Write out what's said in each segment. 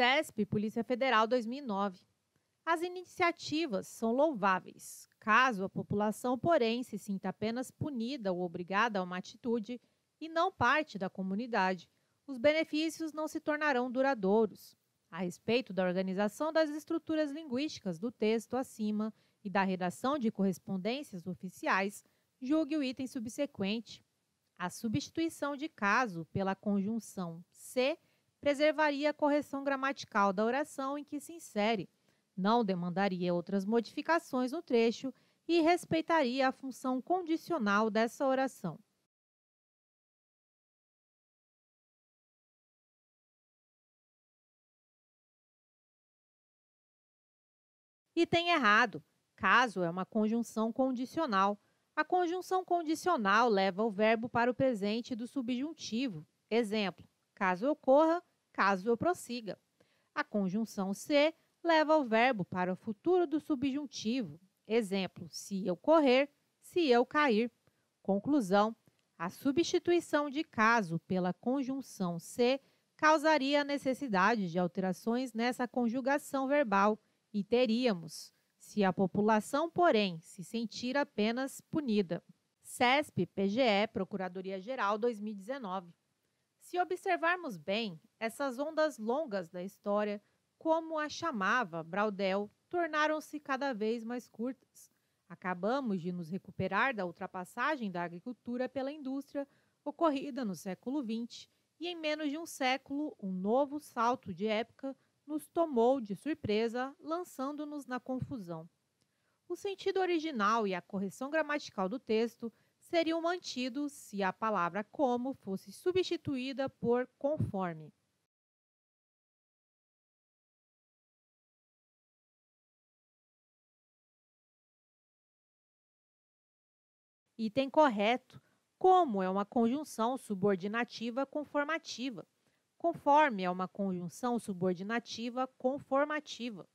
CESP, Polícia Federal 2009. As iniciativas são louváveis, caso a população, porém, se sinta apenas punida ou obrigada a uma atitude e não parte da comunidade, os benefícios não se tornarão duradouros. A respeito da organização das estruturas linguísticas do texto acima e da redação de correspondências oficiais, julgue o item subsequente. A substituição de caso pela conjunção se preservaria a correção gramatical da oração em que se insere, não demandaria outras modificações no trecho e respeitaria a função condicional dessa oração. Item errado, caso é uma conjunção condicional. A conjunção condicional leva o verbo para o presente do subjuntivo. Exemplo: caso ocorra, caso eu prossiga. A conjunção se leva o verbo para o futuro do subjuntivo. Exemplo: se eu correr, se eu cair. Conclusão: a substituição de caso pela conjunção se causaria a necessidade de alterações nessa conjugação verbal e teríamos, se a população, porém, se sentir apenas punida. CESP, PGE, Procuradoria Geral 2019. Se observarmos bem, essas ondas longas da história, como a chamava Braudel, tornaram-se cada vez mais curtas. Acabamos de nos recuperar da ultrapassagem da agricultura pela indústria ocorrida no século XX, e em menos de um século, um novo salto de época nos tomou de surpresa, lançando-nos na confusão. O sentido original e a correção gramatical do texto seriam mantidos se a palavra como fosse substituída por conforme. Item correto. Como é uma conjunção subordinativa conformativa. Conforme é uma conjunção subordinativa conformativa.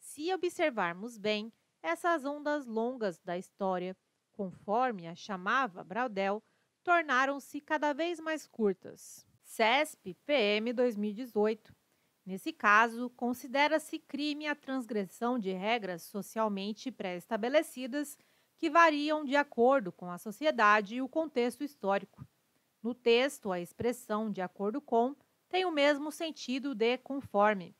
Se observarmos bem, essas ondas longas da história conforme a chamava Braudel, tornaram-se cada vez mais curtas. CESP PM 2018. Nesse caso, considera-se crime a transgressão de regras socialmente pré-estabelecidas que variam de acordo com a sociedade e o contexto histórico. No texto, a expressão de acordo com tem o mesmo sentido de conforme.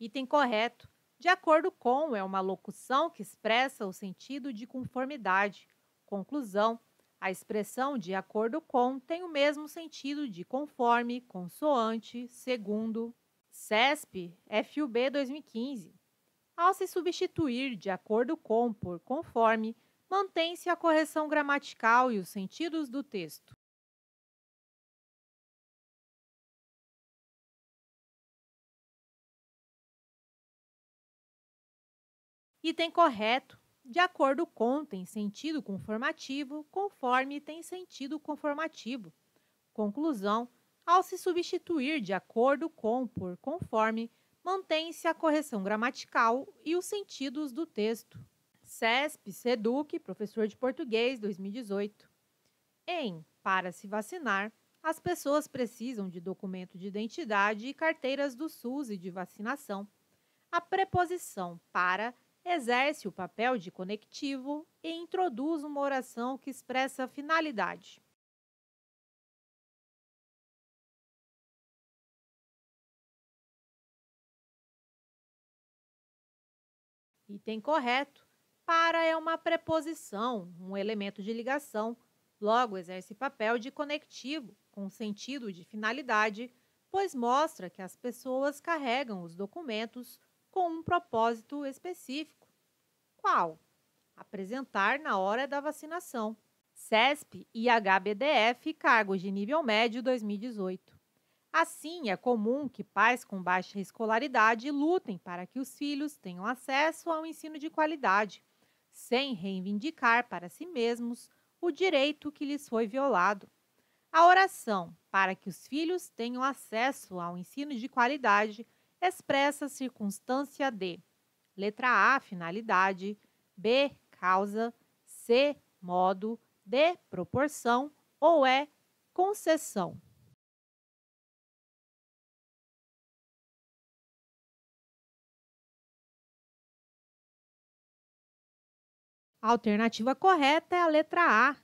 Item correto. De acordo com é uma locução que expressa o sentido de conformidade. Conclusão. A expressão de acordo com tem o mesmo sentido de conforme, consoante, segundo. CESP, FUB 2015. Ao se substituir de acordo com por conforme, mantém-se a correção gramatical e os sentidos do texto. Item correto, de acordo com tem sentido conformativo, conforme tem sentido conformativo. Conclusão, ao se substituir de acordo com por conforme, mantém-se a correção gramatical e os sentidos do texto. CESP Seduc, professor de português, 2018. Em Para se vacinar, as pessoas precisam de documento de identidade e carteiras do SUS e de vacinação. A preposição para exerce o papel de conectivo e introduz uma oração que expressa a finalidade. Item correto. Para é uma preposição, um elemento de ligação, logo exerce papel de conectivo, com sentido de finalidade, pois mostra que as pessoas carregam os documentos com um propósito específico qual? Apresentar na hora da vacinação. CESP e HBDF, cargos de nível médio 2018. Assim, é comum que pais com baixa escolaridade lutem para que os filhos tenham acesso ao ensino de qualidade, sem reivindicar para si mesmos o direito que lhes foi violado. A oração para que os filhos tenham acesso ao ensino de qualidade expressa a circunstância de Letra A, finalidade. B, causa. C, modo. D, proporção. Ou E, é concessão. A alternativa correta é a letra A.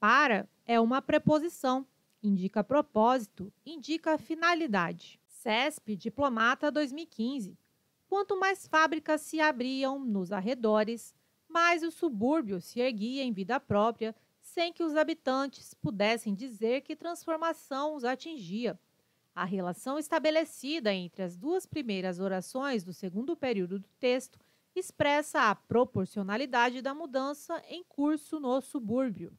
Para é uma preposição, indica propósito, indica finalidade. CESP Diplomata 2015. Quanto mais fábricas se abriam nos arredores, mais o subúrbio se erguia em vida própria, sem que os habitantes pudessem dizer que transformação os atingia. A relação estabelecida entre as duas primeiras orações do segundo período do texto expressa a proporcionalidade da mudança em curso no subúrbio.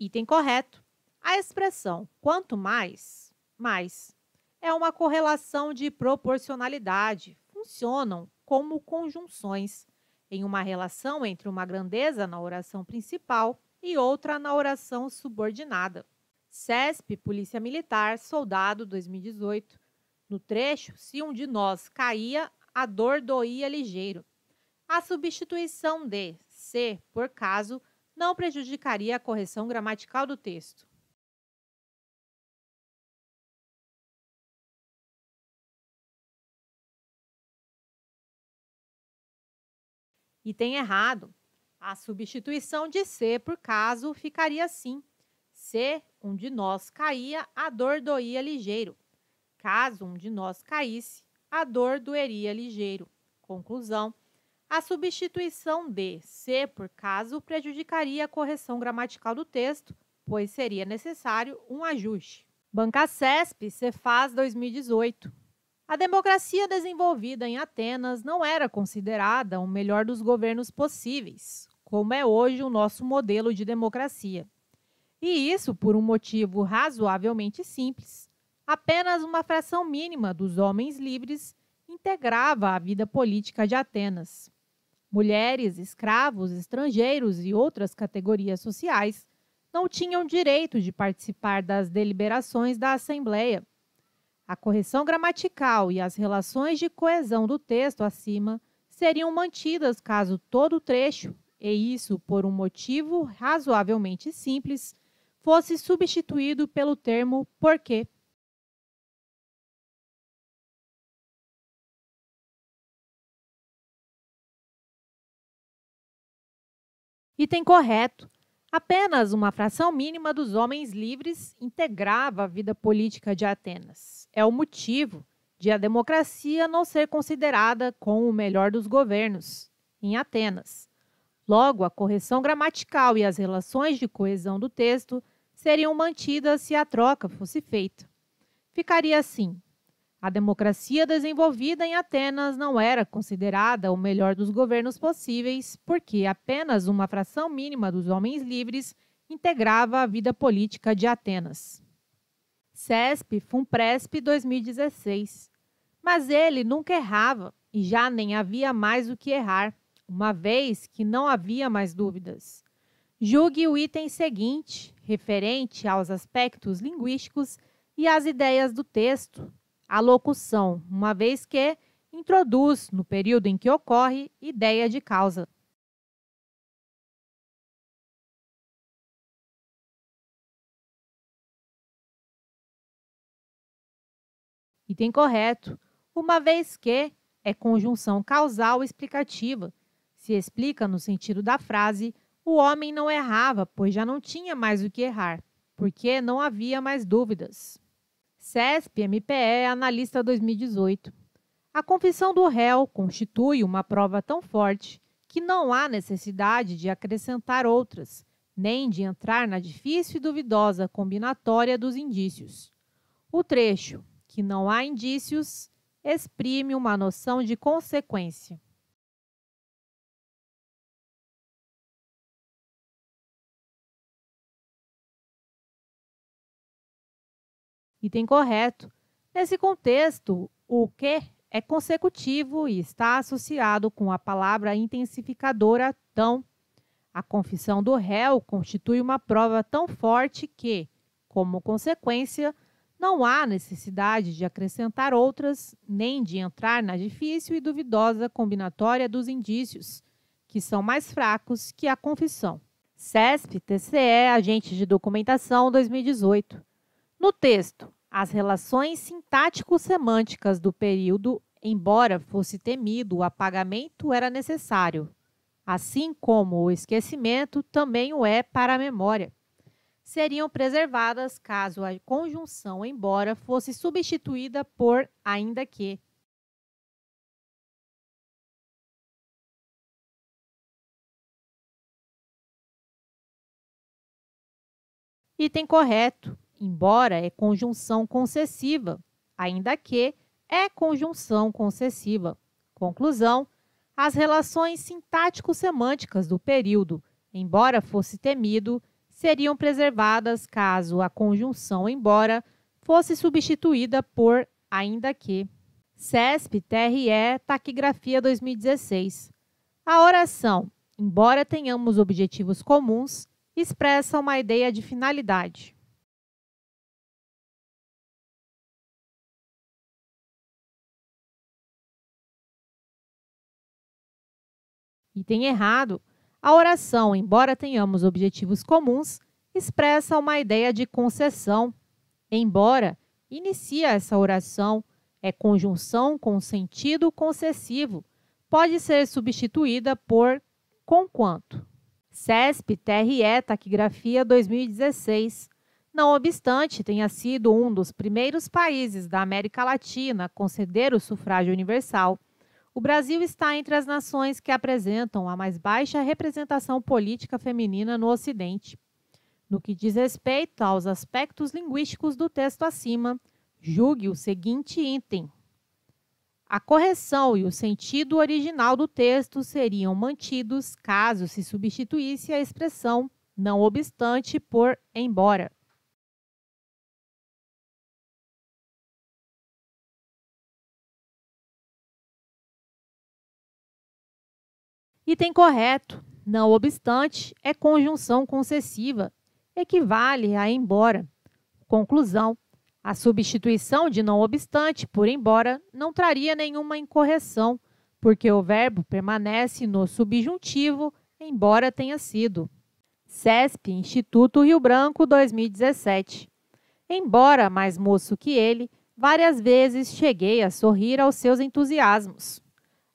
Item correto. A expressão quanto mais, mais é uma correlação de proporcionalidade. Funcionam como conjunções em uma relação entre uma grandeza na oração principal e outra na oração subordinada. CESP, Polícia Militar, Soldado 2018. No trecho, se um de nós caía, a dor doía ligeiro. A substituição de se por caso não prejudicaria a correção gramatical do texto. Item errado. A substituição de se por caso ficaria assim. Se um de nós caía, a dor doía ligeiro. Caso um de nós caísse, a dor doeria ligeiro. Conclusão. A substituição de se por caso prejudicaria a correção gramatical do texto, pois seria necessário um ajuste. Banca CESP, Cefaz 2018. A democracia desenvolvida em Atenas não era considerada o melhor dos governos possíveis, como é hoje o nosso modelo de democracia. E isso por um motivo razoavelmente simples. Apenas uma fração mínima dos homens livres integrava a vida política de Atenas. Mulheres, escravos, estrangeiros e outras categorias sociais não tinham direito de participar das deliberações da Assembleia. A correção gramatical e as relações de coesão do texto acima seriam mantidas caso todo o trecho, e isso por um motivo razoavelmente simples, fosse substituído pelo termo porquê. Item correto. Apenas uma fração mínima dos homens livres integrava a vida política de Atenas. É o motivo de a democracia não ser considerada como o melhor dos governos em Atenas. Logo, a correção gramatical e as relações de coesão do texto seriam mantidas se a troca fosse feita. Ficaria assim: a democracia desenvolvida em Atenas não era considerada o melhor dos governos possíveis, porque apenas uma fração mínima dos homens livres integrava a vida política de Atenas. CESP Fumpresp 2016. Mas ele nunca errava e já nem havia mais o que errar, uma vez que não havia mais dúvidas. Julgue o item seguinte, referente aos aspectos linguísticos e às ideias do texto, a locução, uma vez que introduz, no período em que ocorre, ideia de causa. Item correto, uma vez que é conjunção causal explicativa. Se explica no sentido da frase: o homem não errava, pois já não tinha mais o que errar, porque não havia mais dúvidas. CESP MPE Analista 2018. A confissão do réu constitui uma prova tão forte que não há necessidade de acrescentar outras, nem de entrar na difícil e duvidosa combinatória dos indícios. O trecho, que não há indícios, exprime uma noção de consequência. Item correto. Nesse contexto, o que é consecutivo e está associado com a palavra intensificadora tão. A confissão do réu constitui uma prova tão forte que, como consequência, não há necessidade de acrescentar outras, nem de entrar na difícil e duvidosa combinatória dos indícios, que são mais fracos que a confissão. CESP-TCE, Agente de Documentação 2018. No texto, as relações sintático-semânticas do período, embora fosse temido, o apagamento era necessário, assim como o esquecimento também o é para a memória. Seriam preservadas caso a conjunção embora fosse substituída por ainda que. Item correto embora é conjunção concessiva, ainda que é conjunção concessiva. Conclusão: as relações sintático-semânticas do período, embora fosse temido, seriam preservadas caso a conjunção embora fosse substituída por ainda que. CESP TRE Taquigrafia 2016. A oração, embora tenhamos objetivos comuns, expressa uma ideia de finalidade. Item errado. A oração, embora tenhamos objetivos comuns, expressa uma ideia de concessão. Embora, inicia essa oração, é conjunção com sentido concessivo. Pode ser substituída por conquanto. CESP TRE Taquigrafia 2016. Não obstante tenha sido um dos primeiros países da América Latina a conceder o sufrágio universal, o Brasil está entre as nações que apresentam a mais baixa representação política feminina no Ocidente. No que diz respeito aos aspectos linguísticos do texto acima, julgue o seguinte item. A correção e o sentido original do texto seriam mantidos caso se substituísse a expressão não obstante por embora. Item correto. Não obstante, é conjunção concessiva. Equivale a embora. Conclusão. A substituição de não obstante por embora não traria nenhuma incorreção, porque o verbo permanece no subjuntivo, embora tenha sido. CESP, Instituto Rio Branco, 2017. Embora mais moço que ele, várias vezes cheguei a sorrir aos seus entusiasmos.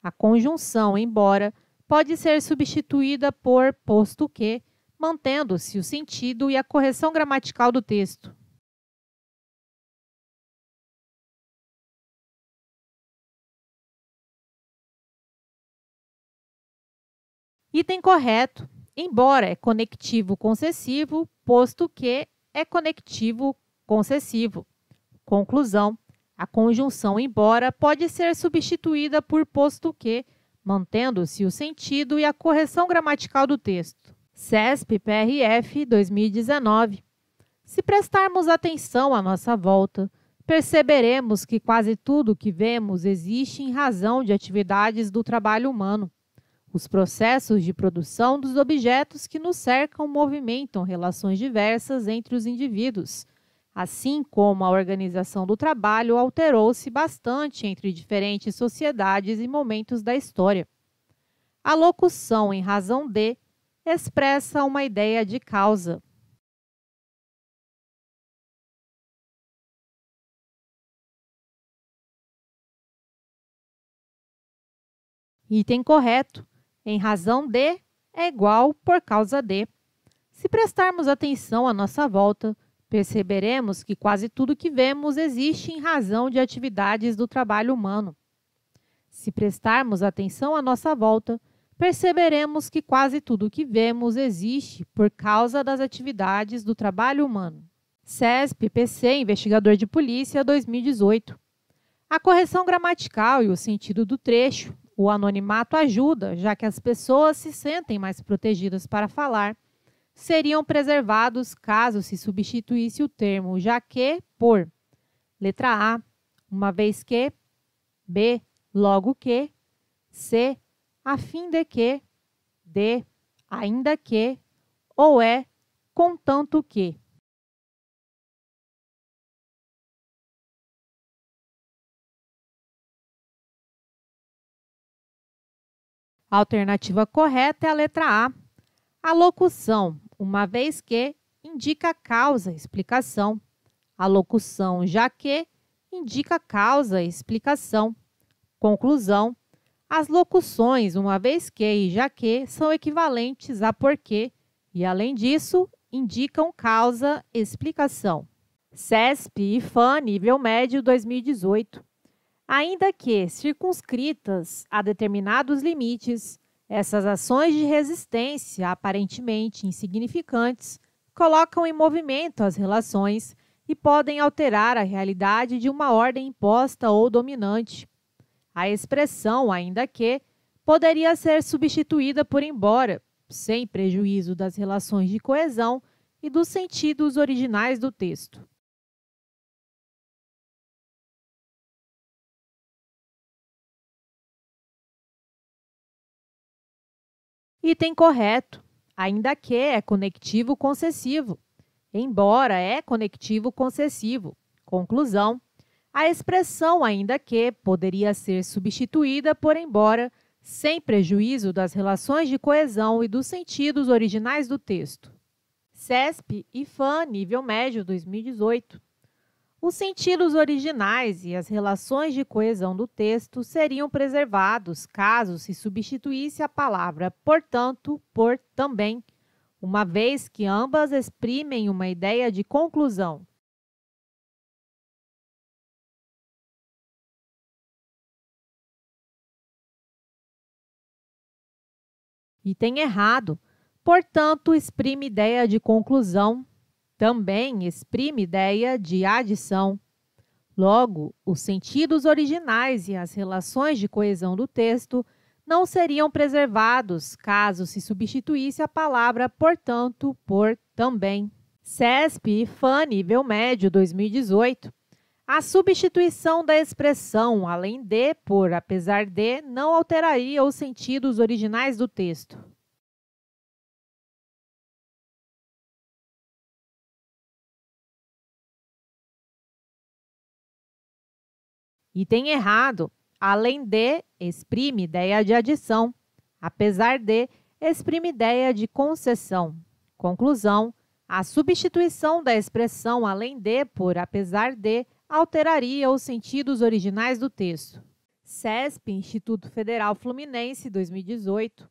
A conjunção embora pode ser substituída por posto que, mantendo-se o sentido e a correção gramatical do texto. Item correto, embora é conectivo concessivo, posto que é conectivo concessivo. Conclusão: a conjunção embora pode ser substituída por posto que mantendo-se o sentido e a correção gramatical do texto. CESP PRF 2019. Se prestarmos atenção à nossa volta, perceberemos que quase tudo o que vemos existe em razão de atividades do trabalho humano. Os processos de produção dos objetos que nos cercam movimentam relações diversas entre os indivíduos, Assim como a organização do trabalho alterou-se bastante entre diferentes sociedades e momentos da história. A locução em razão de expressa uma ideia de causa. Item correto. Em razão de é igual por causa de. Se prestarmos atenção à nossa volta, Perceberemos que quase tudo que vemos existe em razão de atividades do trabalho humano. Se prestarmos atenção à nossa volta, perceberemos que quase tudo que vemos existe por causa das atividades do trabalho humano. CESP PC Investigador de Polícia 2018. A correção gramatical e o sentido do trecho, o anonimato ajuda, já que as pessoas se sentem mais protegidas para falar seriam preservados caso se substituísse o termo já que por letra A, uma vez que, B, logo que, C, a fim de que, D, ainda que, ou E, contanto que. A alternativa correta é a letra A, a locução, uma vez que, indica causa, explicação. A locução já que indica causa, explicação. Conclusão, as locuções, uma vez que e já que, são equivalentes a porquê e, além disso, indicam causa, explicação. CESP e FAN nível médio 2018. Ainda que circunscritas a determinados limites, essas ações de resistência, aparentemente insignificantes, colocam em movimento as relações e podem alterar a realidade de uma ordem imposta ou dominante. A expressão, ainda que, poderia ser substituída por embora, sem prejuízo das relações de coesão e dos sentidos originais do texto. Item correto, ainda que é conectivo concessivo, embora é conectivo concessivo. Conclusão, a expressão ainda que poderia ser substituída por embora, sem prejuízo das relações de coesão e dos sentidos originais do texto. CESP e FAN nível médio 2018. Os sentidos originais e as relações de coesão do texto seriam preservados caso se substituísse a palavra portanto por também, uma vez que ambas exprimem uma ideia de conclusão. Item errado. Portanto, exprime ideia de conclusão também exprime ideia de adição. Logo, os sentidos originais e as relações de coesão do texto não seriam preservados caso se substituísse a palavra portanto por também. CESP e Nível Médio 2018. A substituição da expressão além de por apesar de não alteraria os sentidos originais do texto. Item errado, além de, exprime ideia de adição. Apesar de, exprime ideia de concessão. Conclusão, a substituição da expressão além de por apesar de alteraria os sentidos originais do texto. CESP, Instituto Federal Fluminense, 2018.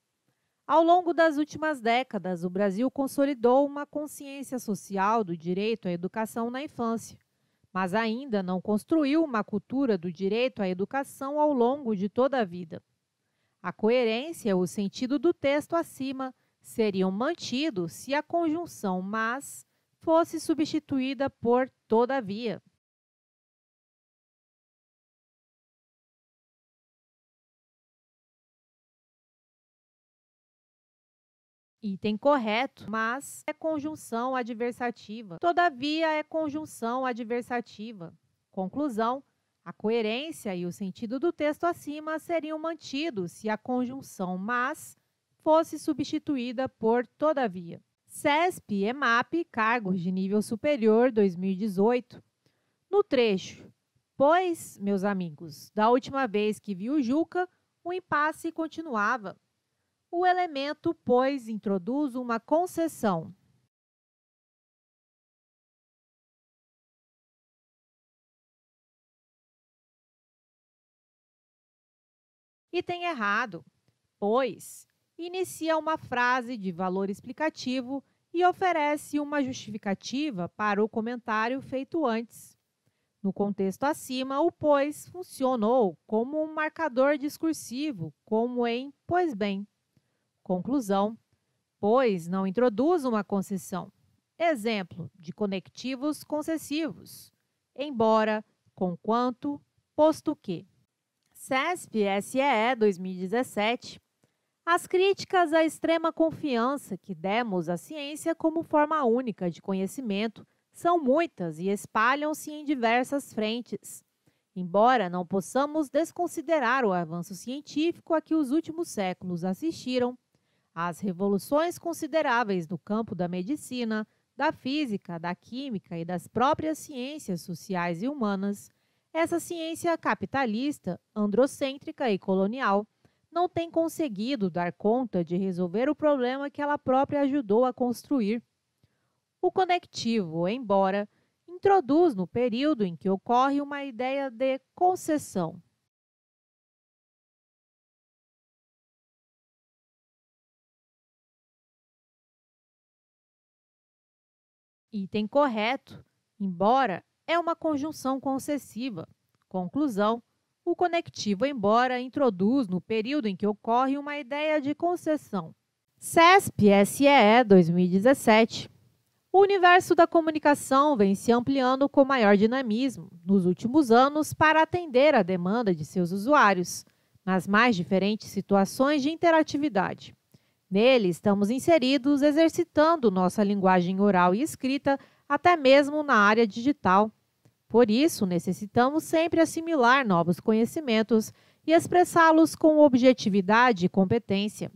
Ao longo das últimas décadas, o Brasil consolidou uma consciência social do direito à educação na infância mas ainda não construiu uma cultura do direito à educação ao longo de toda a vida. A coerência e o sentido do texto acima seriam mantidos se a conjunção mas fosse substituída por todavia. Item correto, mas é conjunção adversativa. Todavia é conjunção adversativa. Conclusão: a coerência e o sentido do texto acima seriam mantidos se a conjunção mas fosse substituída por todavia. CESP EMAP, cargos de nível superior 2018. No trecho, pois, meus amigos, da última vez que vi o Juca, o impasse continuava. O elemento, pois, introduz uma concessão. E tem errado, pois inicia uma frase de valor explicativo e oferece uma justificativa para o comentário feito antes. No contexto acima, o pois funcionou como um marcador discursivo, como em pois bem conclusão, pois não introduz uma concessão. Exemplo de conectivos concessivos, embora, conquanto, posto que. CESP-SEE 2017. As críticas à extrema confiança que demos à ciência como forma única de conhecimento são muitas e espalham-se em diversas frentes. Embora não possamos desconsiderar o avanço científico a que os últimos séculos assistiram, as revoluções consideráveis no campo da medicina, da física, da química e das próprias ciências sociais e humanas, essa ciência capitalista, androcêntrica e colonial, não tem conseguido dar conta de resolver o problema que ela própria ajudou a construir. O conectivo, embora, introduz no período em que ocorre uma ideia de concessão, Item correto, embora, é uma conjunção concessiva. Conclusão: o conectivo embora introduz no período em que ocorre uma ideia de concessão. CESP-SEE 2017 o universo da comunicação vem se ampliando com maior dinamismo nos últimos anos para atender à demanda de seus usuários, nas mais diferentes situações de interatividade. Nele estamos inseridos, exercitando nossa linguagem oral e escrita, até mesmo na área digital. Por isso, necessitamos sempre assimilar novos conhecimentos e expressá-los com objetividade e competência.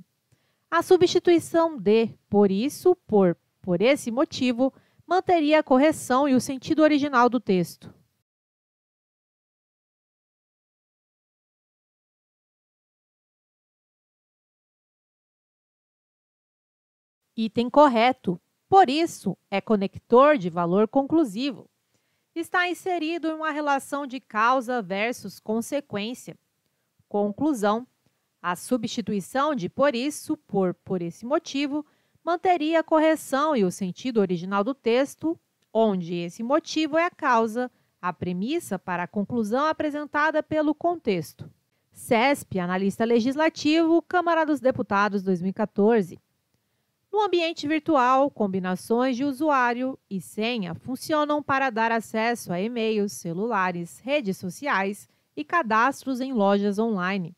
A substituição de por isso por por esse motivo manteria a correção e o sentido original do texto. Item correto, por isso é conector de valor conclusivo. Está inserido em uma relação de causa versus consequência. Conclusão: a substituição de por isso por por esse motivo manteria a correção e o sentido original do texto, onde esse motivo é a causa, a premissa para a conclusão apresentada pelo contexto. CESP, analista legislativo, Câmara dos Deputados 2014. No ambiente virtual, combinações de usuário e senha funcionam para dar acesso a e-mails, celulares, redes sociais e cadastros em lojas online.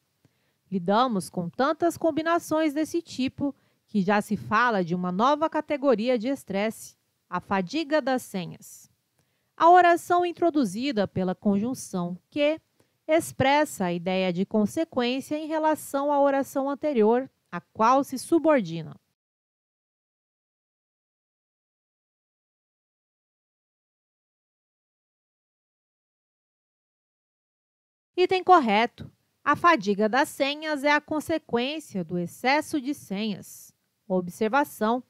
Lidamos com tantas combinações desse tipo que já se fala de uma nova categoria de estresse, a fadiga das senhas. A oração introduzida pela conjunção que expressa a ideia de consequência em relação à oração anterior, a qual se subordina. Item correto. A fadiga das senhas é a consequência do excesso de senhas. Observação.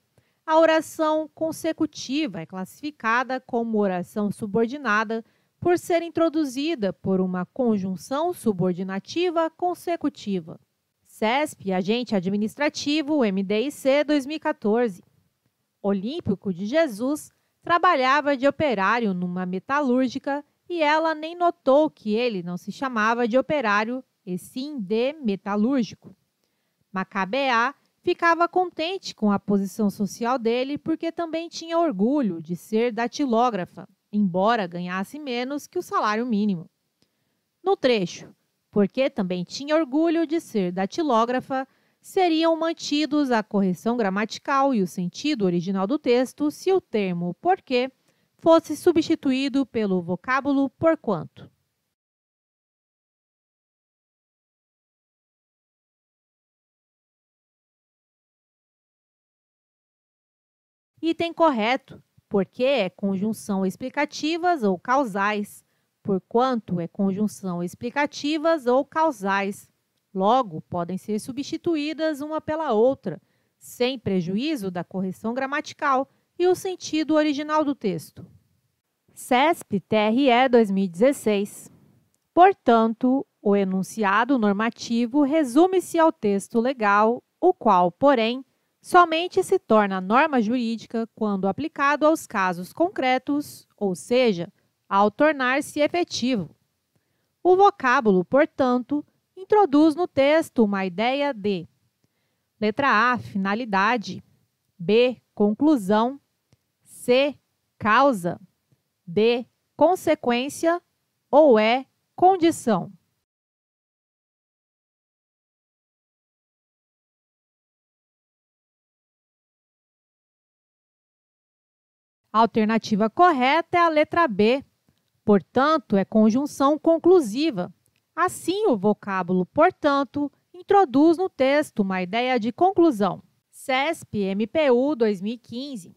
A oração consecutiva é classificada como oração subordinada por ser introduzida por uma conjunção subordinativa consecutiva. CESP, agente administrativo MDIC 2014. Olímpico de Jesus trabalhava de operário numa metalúrgica e ela nem notou que ele não se chamava de operário, e sim de metalúrgico. Macabeá ficava contente com a posição social dele porque também tinha orgulho de ser datilógrafa, embora ganhasse menos que o salário mínimo. No trecho, porque também tinha orgulho de ser datilógrafa, seriam mantidos a correção gramatical e o sentido original do texto se o termo porque fosse substituído pelo vocábulo porquanto. Item correto, porque é conjunção explicativas ou causais, porquanto é conjunção explicativas ou causais. Logo, podem ser substituídas uma pela outra, sem prejuízo da correção gramatical e o sentido original do texto. CESP TRE 2016. Portanto, o enunciado normativo resume-se ao texto legal, o qual, porém, somente se torna norma jurídica quando aplicado aos casos concretos, ou seja, ao tornar-se efetivo. O vocábulo, portanto, introduz no texto uma ideia de letra A, finalidade, B, conclusão, C. Causa. D. Consequência. Ou E. Condição. A alternativa correta é a letra B. Portanto, é conjunção conclusiva. Assim, o vocábulo portanto introduz no texto uma ideia de conclusão. CESP MPU 2015.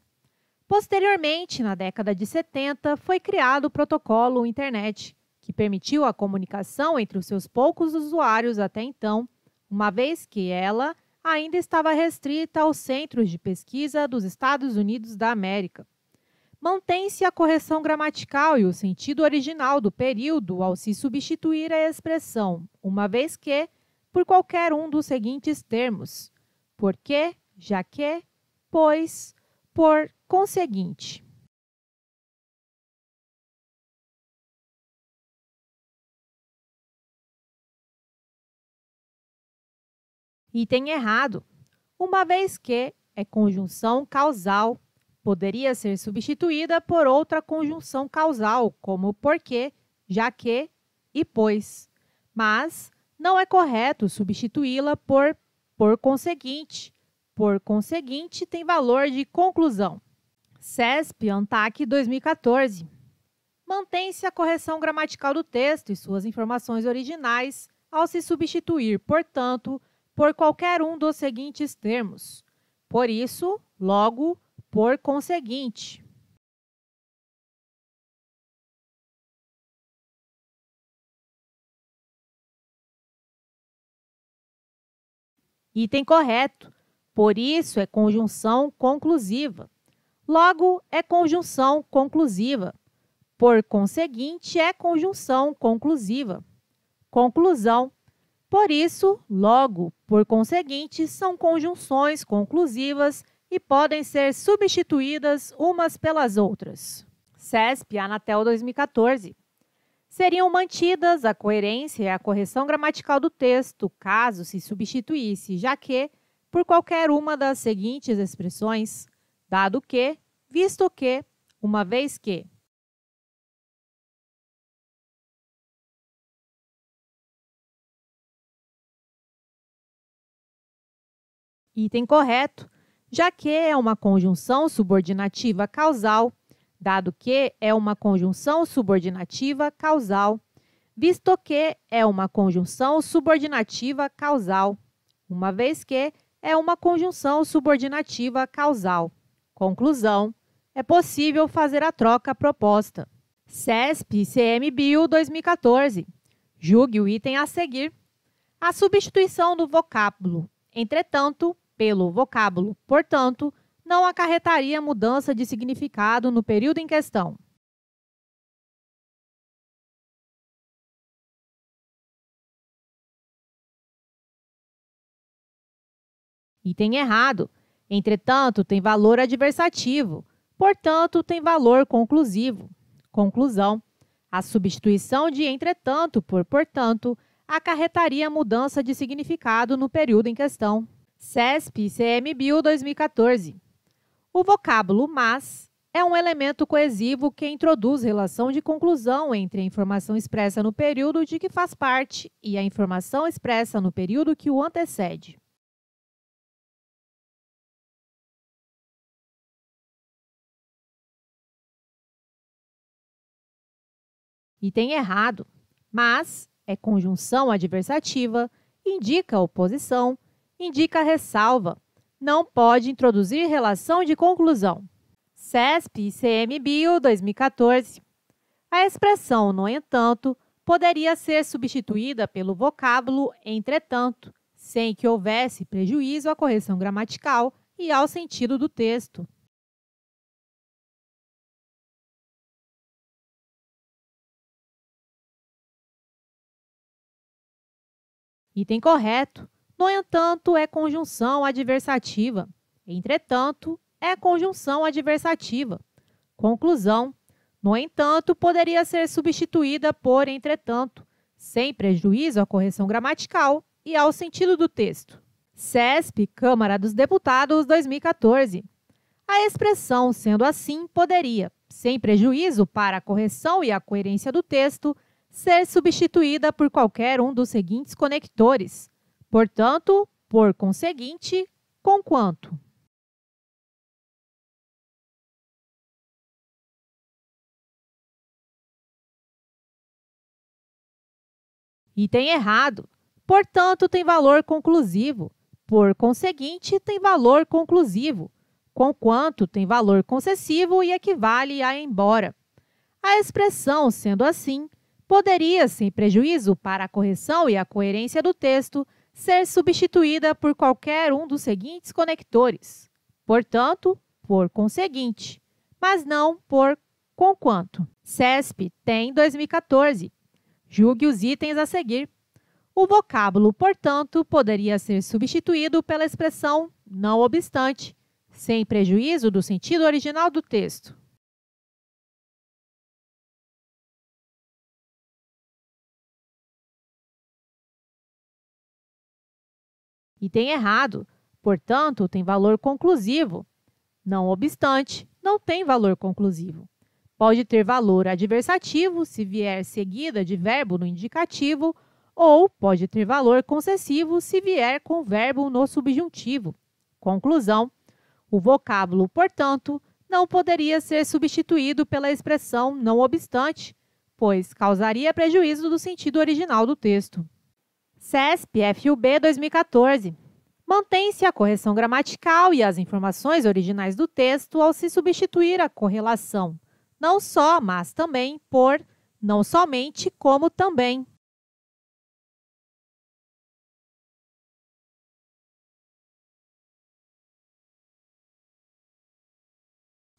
Posteriormente, na década de 70, foi criado o protocolo Internet, que permitiu a comunicação entre os seus poucos usuários até então, uma vez que ela ainda estava restrita aos centros de pesquisa dos Estados Unidos da América. Mantém-se a correção gramatical e o sentido original do período ao se substituir a expressão, uma vez que, por qualquer um dos seguintes termos: porque, já que, pois, por conseguinte Item errado, uma vez que é conjunção causal, poderia ser substituída por outra conjunção causal, como porque, já que e pois. Mas não é correto substituí-la por por conseguinte. Por conseguinte tem valor de conclusão. CESP ANTAC 2014. Mantém-se a correção gramatical do texto e suas informações originais ao se substituir, portanto, por qualquer um dos seguintes termos. Por isso, logo, por conseguinte. Item correto. Por isso, é conjunção conclusiva logo é conjunção conclusiva. Por conseguinte, é conjunção conclusiva. Conclusão. Por isso, logo, por conseguinte, são conjunções conclusivas e podem ser substituídas umas pelas outras. CESP Anatel 2014. Seriam mantidas a coerência e a correção gramatical do texto, caso se substituísse, já que, por qualquer uma das seguintes expressões, dado que, visto que, uma vez que Item correto, já que é uma conjunção subordinativa causal, dado que é uma conjunção subordinativa causal, visto que é uma conjunção subordinativa causal, uma vez que é uma conjunção subordinativa causal. Conclusão é possível fazer a troca proposta. CESP CMBio 2014. Julgue o item a seguir. A substituição do vocábulo, entretanto, pelo vocábulo, portanto, não acarretaria mudança de significado no período em questão. Item errado. Entretanto, tem valor adversativo. Portanto, tem valor conclusivo. Conclusão: a substituição de entretanto por portanto acarretaria mudança de significado no período em questão. CESP CMBio 2014. O vocábulo mas é um elemento coesivo que introduz relação de conclusão entre a informação expressa no período de que faz parte e a informação expressa no período que o antecede. E tem errado, mas é conjunção adversativa, indica oposição, indica ressalva. Não pode introduzir relação de conclusão. CESP e CMBio 2014. A expressão, no entanto, poderia ser substituída pelo vocábulo entretanto, sem que houvesse prejuízo à correção gramatical e ao sentido do texto. Item correto. No entanto, é conjunção adversativa. Entretanto, é conjunção adversativa. Conclusão. No entanto, poderia ser substituída por entretanto, sem prejuízo à correção gramatical e ao sentido do texto. CESP, Câmara dos Deputados, 2014. A expressão sendo assim poderia, sem prejuízo para a correção e a coerência do texto, ser substituída por qualquer um dos seguintes conectores. Portanto, por conseguinte, com quanto. Item errado. Portanto, tem valor conclusivo. Por conseguinte, tem valor conclusivo. com quanto tem valor concessivo e equivale a embora. A expressão, sendo assim, poderia, sem prejuízo para a correção e a coerência do texto, ser substituída por qualquer um dos seguintes conectores: portanto, por conseguinte, mas não por conquanto. CESP tem 2014. Julgue os itens a seguir. O vocábulo, portanto, poderia ser substituído pela expressão não obstante, sem prejuízo do sentido original do texto. e tem errado, portanto, tem valor conclusivo. Não obstante, não tem valor conclusivo. Pode ter valor adversativo se vier seguida de verbo no indicativo, ou pode ter valor concessivo se vier com verbo no subjuntivo. Conclusão: o vocábulo, portanto, não poderia ser substituído pela expressão não obstante, pois causaria prejuízo do sentido original do texto. CESP FUB 2014. Mantém-se a correção gramatical e as informações originais do texto ao se substituir a correlação, não só, mas também por, não somente, como também.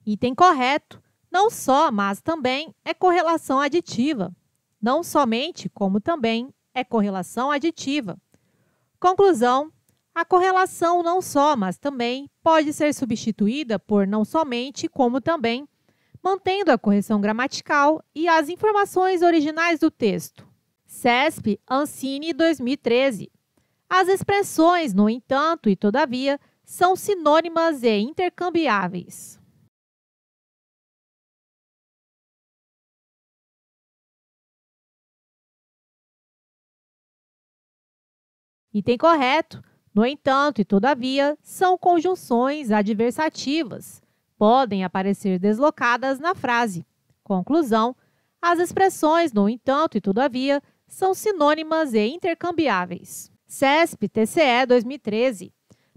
Item correto, não só, mas também, é correlação aditiva. Não somente, como também, é correlação aditiva. Conclusão: a correlação não só, mas também pode ser substituída por não somente, como também, mantendo a correção gramatical e as informações originais do texto. CESP Ancine 2013. As expressões, no entanto e todavia, são sinônimas e intercambiáveis. Item correto. No entanto e todavia, são conjunções adversativas. Podem aparecer deslocadas na frase. Conclusão: as expressões no entanto e todavia são sinônimas e intercambiáveis. CESP TCE 2013.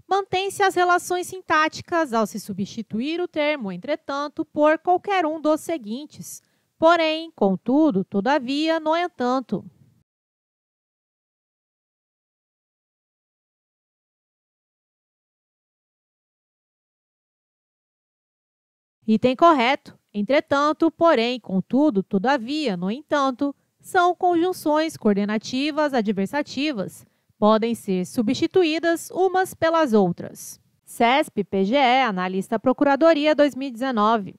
Mantém-se as relações sintáticas ao se substituir o termo entretanto por qualquer um dos seguintes. Porém, contudo, todavia, no entanto. Item correto. Entretanto, porém, contudo, todavia, no entanto, são conjunções coordenativas adversativas. Podem ser substituídas umas pelas outras. CESP PGE, Analista Procuradoria 2019.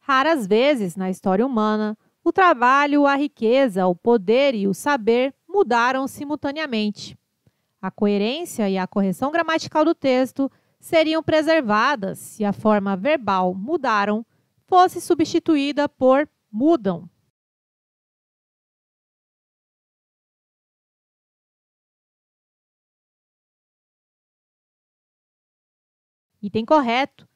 Raras vezes na história humana, o trabalho, a riqueza, o poder e o saber mudaram simultaneamente. A coerência e a correção gramatical do texto seriam preservadas se a forma verbal mudaram fosse substituída por mudam. Item correto.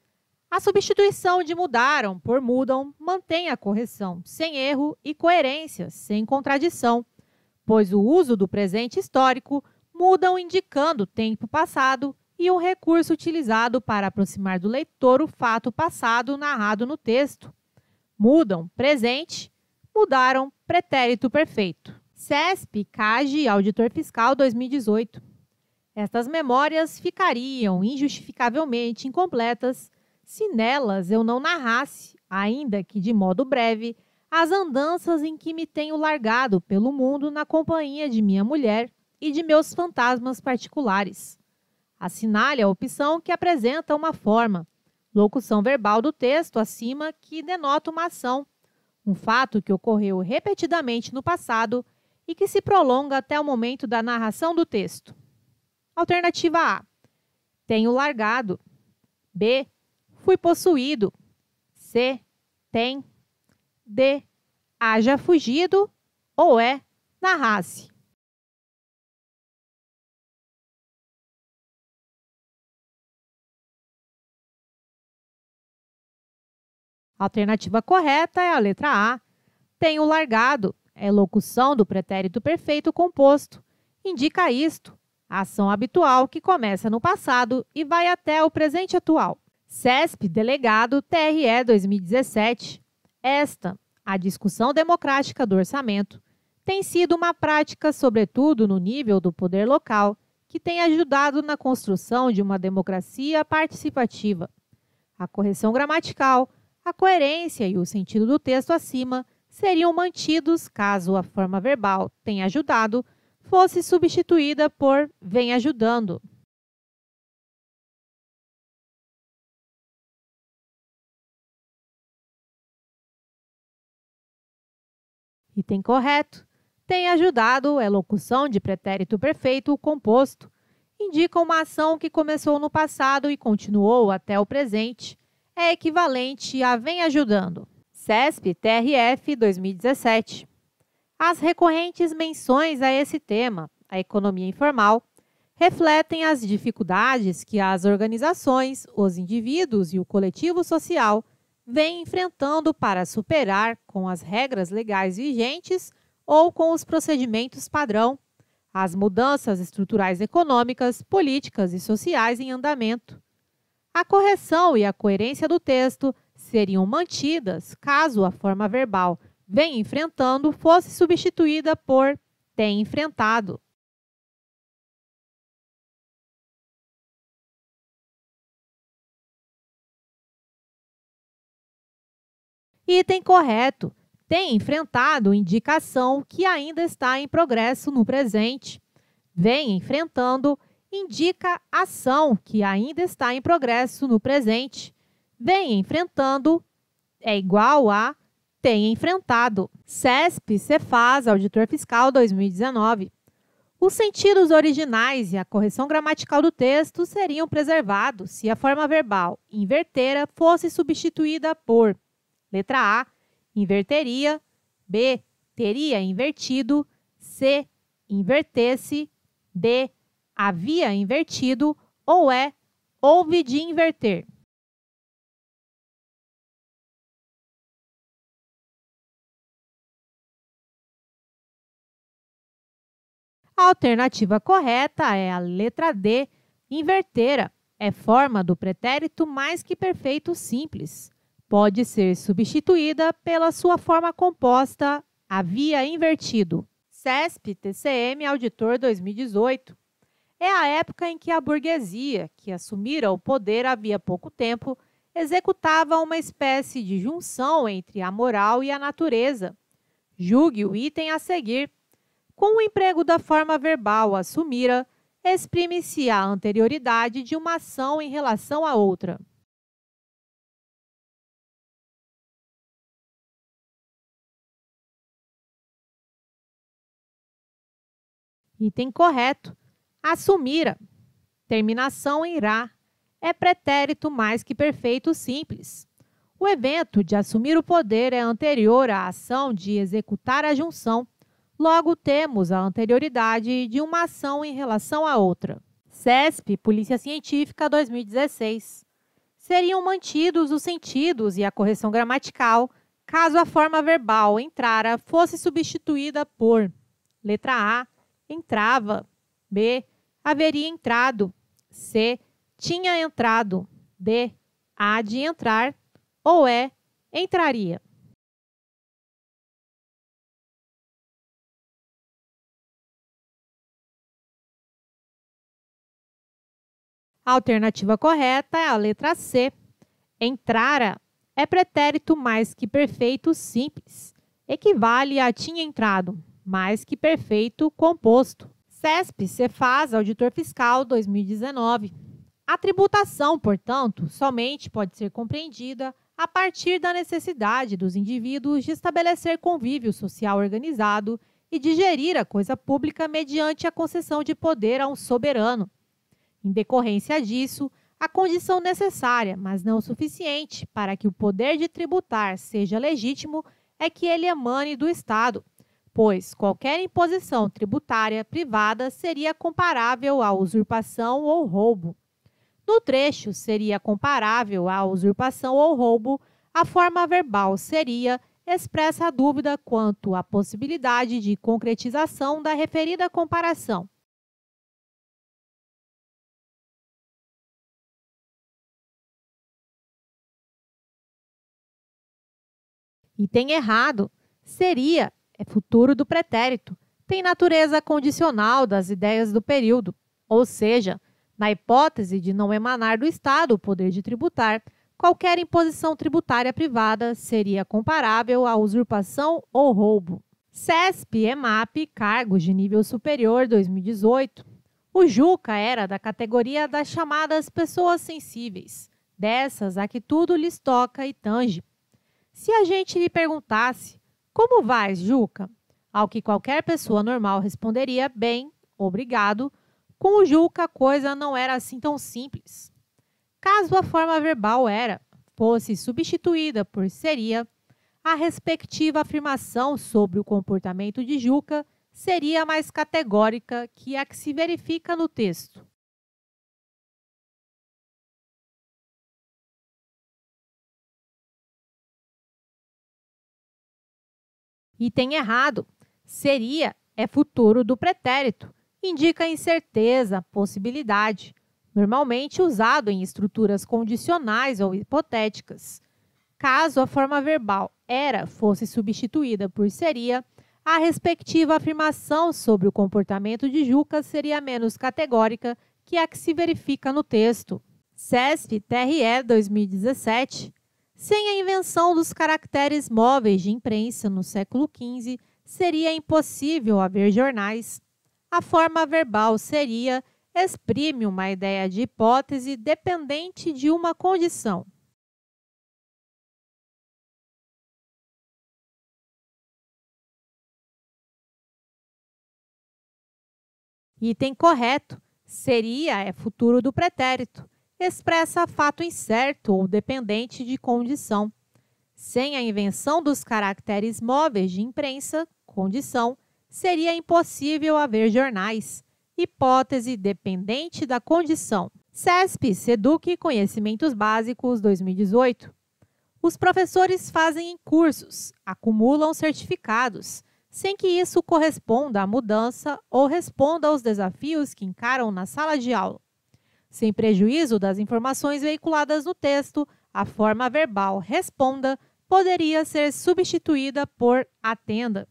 A substituição de mudaram por mudam mantém a correção, sem erro e coerência, sem contradição, pois o uso do presente histórico mudam indicando tempo passado e um recurso utilizado para aproximar do leitor o fato passado narrado no texto. Mudam presente, mudaram pretérito perfeito. CESP, CAGE, Auditor Fiscal 2018. Estas memórias ficariam injustificavelmente incompletas se nelas eu não narrasse, ainda que de modo breve, as andanças em que me tenho largado pelo mundo na companhia de minha mulher e de meus fantasmas particulares. Assinale a opção que apresenta uma forma, locução verbal do texto acima que denota uma ação, um fato que ocorreu repetidamente no passado e que se prolonga até o momento da narração do texto. Alternativa A: Tenho largado. B: Fui possuído. C: Tem. D: Haja fugido. Ou E: é, Narrasse. A alternativa correta é a letra A. Tenho largado é locução do pretérito perfeito composto. Indica isto, ação habitual que começa no passado e vai até o presente atual. CESP, delegado TRE 2017. Esta, a discussão democrática do orçamento, tem sido uma prática, sobretudo no nível do poder local, que tem ajudado na construção de uma democracia participativa. A correção gramatical, a coerência e o sentido do texto acima seriam mantidos caso a forma verbal tenha ajudado fosse substituída por vem ajudando. Item correto. Tem ajudado é locução de pretérito perfeito composto. Indica uma ação que começou no passado e continuou até o presente é equivalente a Vem Ajudando, CESP TRF 2017. As recorrentes menções a esse tema, a economia informal, refletem as dificuldades que as organizações, os indivíduos e o coletivo social vêm enfrentando para superar com as regras legais vigentes ou com os procedimentos padrão as mudanças estruturais econômicas, políticas e sociais em andamento a correção e a coerência do texto seriam mantidas caso a forma verbal vem enfrentando fosse substituída por tem enfrentado. Item correto. Tem enfrentado indicação que ainda está em progresso no presente. Vem enfrentando indica ação que ainda está em progresso no presente, vem enfrentando, é igual a tem enfrentado. CESP, Cefaz, Auditor Fiscal 2019. Os sentidos originais e a correção gramatical do texto seriam preservados se a forma verbal invertera fosse substituída por letra A, inverteria, B, teria invertido, C, invertesse, D, havia invertido ou é houve de inverter. A alternativa correta é a letra D, invertera. É forma do pretérito mais que perfeito simples. Pode ser substituída pela sua forma composta havia invertido. CESP TCM Auditor 2018 é a época em que a burguesia, que assumira o poder havia pouco tempo, executava uma espécie de junção entre a moral e a natureza. Julgue o item a seguir. Com o emprego da forma verbal assumira, exprime-se a anterioridade de uma ação em relação à outra. Item correto. Assumira. Terminação em irá. É pretérito mais que perfeito simples. O evento de assumir o poder é anterior à ação de executar a junção. Logo, temos a anterioridade de uma ação em relação à outra. CESP, Polícia Científica 2016. Seriam mantidos os sentidos e a correção gramatical caso a forma verbal entrara fosse substituída por letra A, entrava, B, haveria entrado, C, tinha entrado, D, há de entrar, ou E, é, entraria. A alternativa correta é a letra C. Entrara é pretérito mais que perfeito simples. Equivale a tinha entrado, mais que perfeito composto. CESP, Cefaz, Auditor Fiscal 2019. A tributação, portanto, somente pode ser compreendida a partir da necessidade dos indivíduos de estabelecer convívio social organizado e de gerir a coisa pública mediante a concessão de poder a um soberano. Em decorrência disso, a condição necessária, mas não suficiente, para que o poder de tributar seja legítimo é que ele emane do Estado pois qualquer imposição tributária privada seria comparável à usurpação ou roubo. No trecho, seria comparável à usurpação ou roubo, a forma verbal seria expressa a dúvida quanto à possibilidade de concretização da referida comparação. Item errado seria é futuro do pretérito, tem natureza condicional das ideias do período, ou seja, na hipótese de não emanar do Estado o poder de tributar, qualquer imposição tributária privada seria comparável à usurpação ou roubo. CESP, EMAP, cargos de nível superior 2018. O Juca era da categoria das chamadas pessoas sensíveis, dessas a que tudo lhes toca e tange. Se a gente lhe perguntasse como vais, Juca? Ao que qualquer pessoa normal responderia: Bem, obrigado. Com o Juca, a coisa não era assim tão simples. Caso a forma verbal era fosse substituída por seria, a respectiva afirmação sobre o comportamento de Juca seria mais categórica que a que se verifica no texto. Item errado. Seria é futuro do pretérito. Indica incerteza, possibilidade. Normalmente usado em estruturas condicionais ou hipotéticas. Caso a forma verbal era fosse substituída por seria, a respectiva afirmação sobre o comportamento de Juca seria menos categórica que a que se verifica no texto. CESP TRE 2017 sem a invenção dos caracteres móveis de imprensa no século XV, seria impossível haver jornais. A forma verbal seria exprime uma ideia de hipótese dependente de uma condição. Item correto seria é futuro do pretérito expressa fato incerto ou dependente de condição. Sem a invenção dos caracteres móveis de imprensa, condição, seria impossível haver jornais. Hipótese dependente da condição. CESP, SEDUC Conhecimentos Básicos 2018. Os professores fazem cursos, acumulam certificados, sem que isso corresponda à mudança ou responda aos desafios que encaram na sala de aula sem prejuízo das informações veiculadas no texto, a forma verbal responda poderia ser substituída por atenda.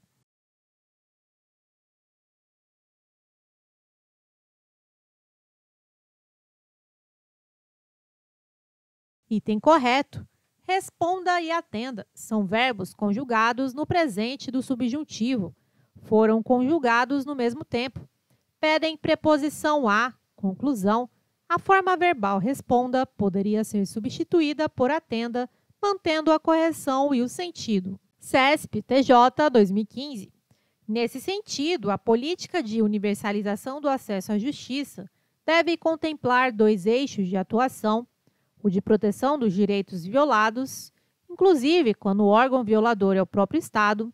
Item correto. Responda e atenda são verbos conjugados no presente do subjuntivo. Foram conjugados no mesmo tempo. Pedem preposição a, conclusão, a forma verbal responda poderia ser substituída por atenda, mantendo a correção e o sentido. CESP TJ 2015. Nesse sentido, a política de universalização do acesso à justiça deve contemplar dois eixos de atuação: o de proteção dos direitos violados, inclusive quando o órgão violador é o próprio Estado,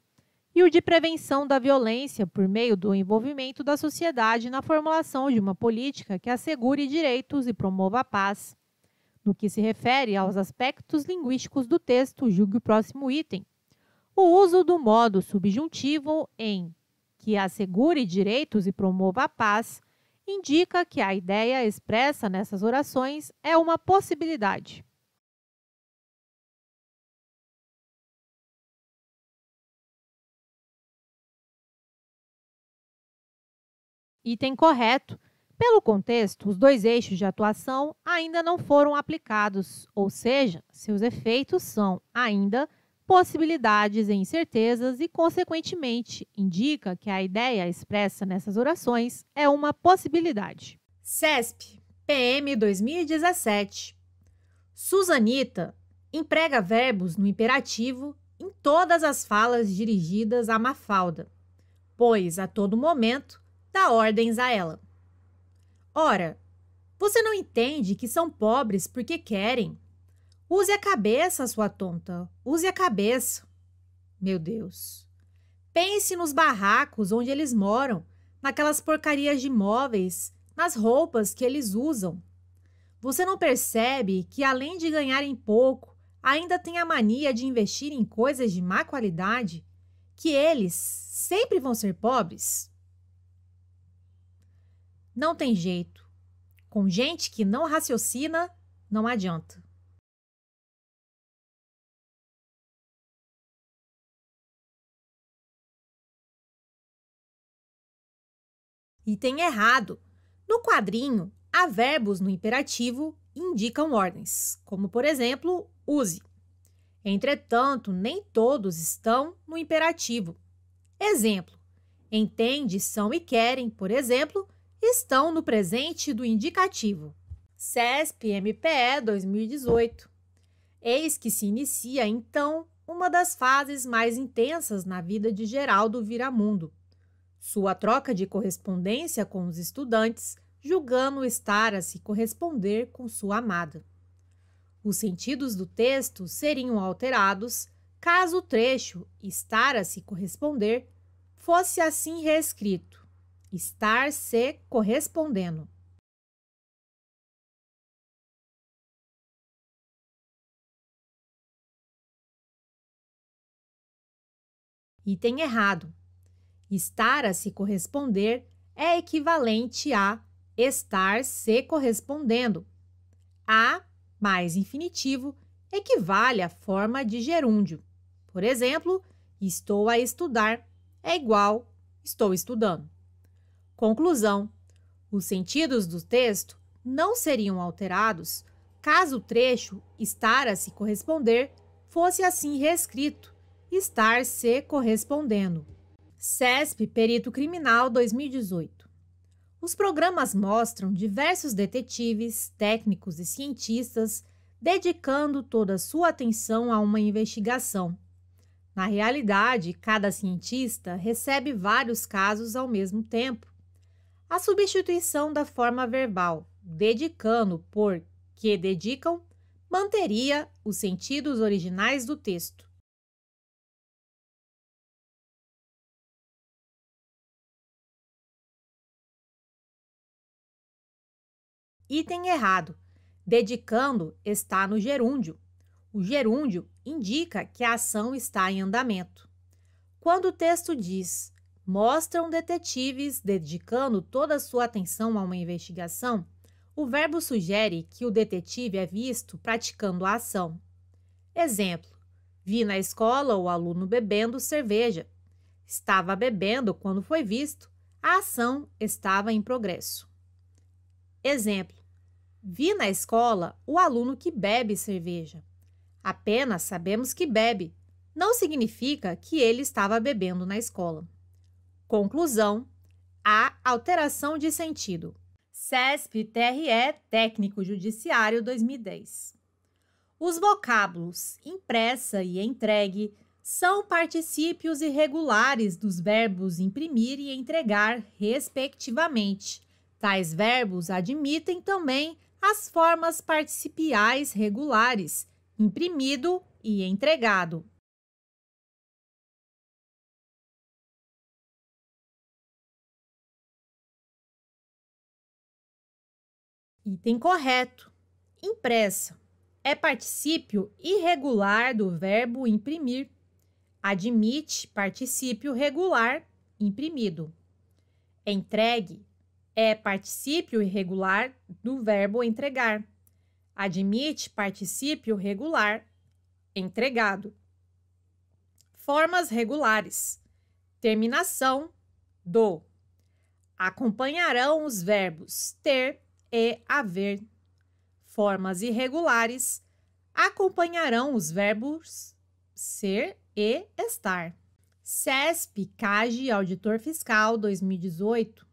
e o de prevenção da violência por meio do envolvimento da sociedade na formulação de uma política que assegure direitos e promova a paz. No que se refere aos aspectos linguísticos do texto, julgue o próximo item. O uso do modo subjuntivo em que assegure direitos e promova a paz indica que a ideia expressa nessas orações é uma possibilidade. Item correto. Pelo contexto, os dois eixos de atuação ainda não foram aplicados, ou seja, seus efeitos são ainda possibilidades e incertezas e, consequentemente, indica que a ideia expressa nessas orações é uma possibilidade. CESP, PM 2017. Susanita emprega verbos no imperativo em todas as falas dirigidas a Mafalda, pois, a todo momento, dá ordens a ela. Ora, você não entende que são pobres porque querem. Use a cabeça, sua tonta. Use a cabeça. Meu Deus. Pense nos barracos onde eles moram, naquelas porcarias de móveis, nas roupas que eles usam. Você não percebe que, além de ganharem pouco, ainda tem a mania de investir em coisas de má qualidade? Que eles sempre vão ser pobres? Não tem jeito. Com gente que não raciocina, não adianta. Item errado. No quadrinho, há verbos no imperativo indicam ordens, como por exemplo, use. Entretanto, nem todos estão no imperativo. Exemplo: entende, são e querem, por exemplo, estão no presente do indicativo. CESP MPE 2018. Eis que se inicia, então, uma das fases mais intensas na vida de Geraldo Viramundo. Sua troca de correspondência com os estudantes, julgando estar a se corresponder com sua amada. Os sentidos do texto seriam alterados caso o trecho estar a se corresponder fosse assim reescrito estar se correspondendo. Item errado. Estar a se corresponder é equivalente a estar se correspondendo. A mais infinitivo equivale à forma de gerúndio. Por exemplo, estou a estudar é igual estou estudando. Conclusão: os sentidos do texto não seriam alterados caso o trecho estar a se corresponder fosse assim reescrito, estar se correspondendo. CESP Perito Criminal 2018. Os programas mostram diversos detetives, técnicos e cientistas dedicando toda a sua atenção a uma investigação. Na realidade, cada cientista recebe vários casos ao mesmo tempo a substituição da forma verbal dedicando por que dedicam manteria os sentidos originais do texto. Item errado. Dedicando está no gerúndio. O gerúndio indica que a ação está em andamento. Quando o texto diz mostram detetives dedicando toda a sua atenção a uma investigação, o verbo sugere que o detetive é visto praticando a ação. Exemplo: vi na escola o aluno bebendo cerveja. Estava bebendo quando foi visto, a ação estava em progresso. Exemplo: vi na escola o aluno que bebe cerveja. Apenas sabemos que bebe, não significa que ele estava bebendo na escola. Conclusão: a alteração de sentido. CESP TRE Técnico Judiciário 2010. Os vocábulos impressa e entregue são particípios irregulares dos verbos imprimir e entregar, respectivamente. Tais verbos admitem também as formas participiais regulares, imprimido e entregado. Item correto. Impressa. É particípio irregular do verbo imprimir. Admite particípio regular imprimido. Entregue é particípio irregular do verbo entregar. Admite particípio regular entregado. Formas regulares. Terminação do. Acompanharão os verbos ter, e haver. Formas irregulares acompanharão os verbos ser e estar. CESP, CAGE Auditor Fiscal 2018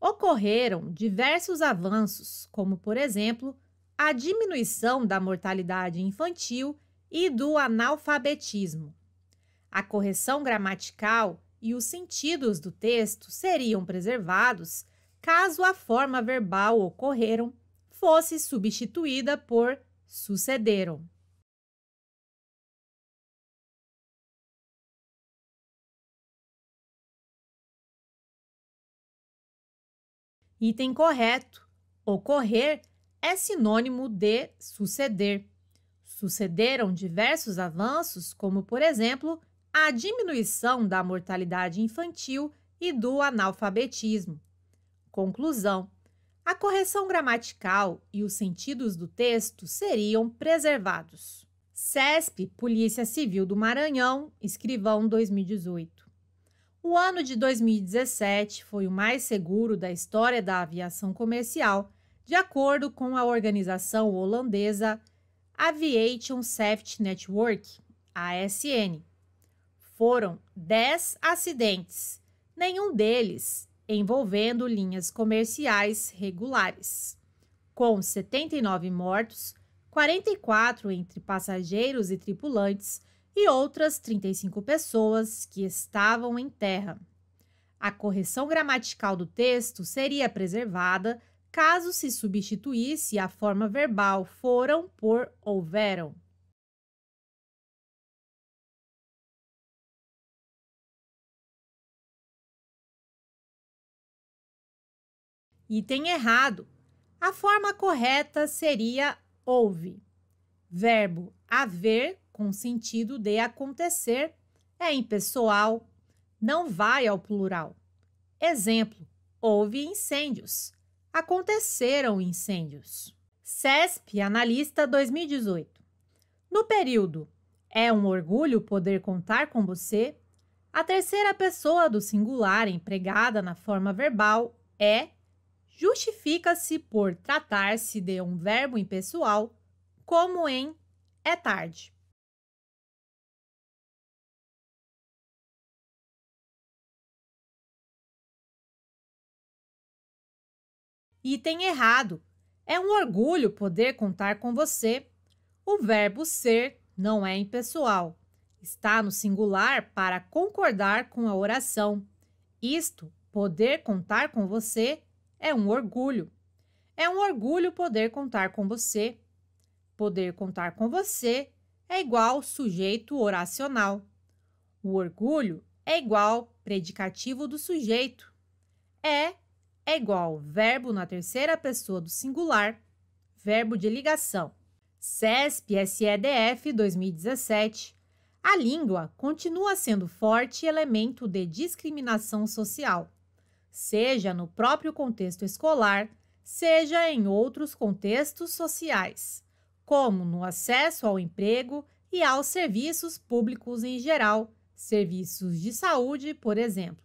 ocorreram diversos avanços, como, por exemplo, a diminuição da mortalidade infantil e do analfabetismo. A correção gramatical e os sentidos do texto seriam preservados caso a forma verbal ocorreram fosse substituída por sucederam. Item correto. Ocorrer é sinônimo de suceder. Sucederam diversos avanços, como, por exemplo, a diminuição da mortalidade infantil e do analfabetismo. Conclusão: a correção gramatical e os sentidos do texto seriam preservados. CESP, Polícia Civil do Maranhão, Escrivão 2018. O ano de 2017 foi o mais seguro da história da aviação comercial, de acordo com a organização holandesa Aviation Safety Network, ASN. Foram 10 acidentes, nenhum deles envolvendo linhas comerciais regulares, com 79 mortos, 44 entre passageiros e tripulantes e outras 35 pessoas que estavam em terra. A correção gramatical do texto seria preservada caso se substituísse a forma verbal foram por houveram. Item errado. A forma correta seria houve. Verbo haver, com sentido de acontecer, é impessoal, não vai ao plural. Exemplo: houve incêndios. Aconteceram incêndios. CESP Analista 2018. No período É um orgulho poder contar com você, a terceira pessoa do singular empregada na forma verbal é justifica-se por tratar-se de um verbo impessoal, como em é tarde. Item errado. É um orgulho poder contar com você. O verbo ser não é impessoal. Está no singular para concordar com a oração. Isto, poder contar com você, é um orgulho. É um orgulho poder contar com você. Poder contar com você é igual sujeito oracional. O orgulho é igual predicativo do sujeito. É é igual verbo na terceira pessoa do singular, verbo de ligação. CESP SEDF 2017. A língua continua sendo forte elemento de discriminação social seja no próprio contexto escolar, seja em outros contextos sociais, como no acesso ao emprego e aos serviços públicos em geral, serviços de saúde, por exemplo.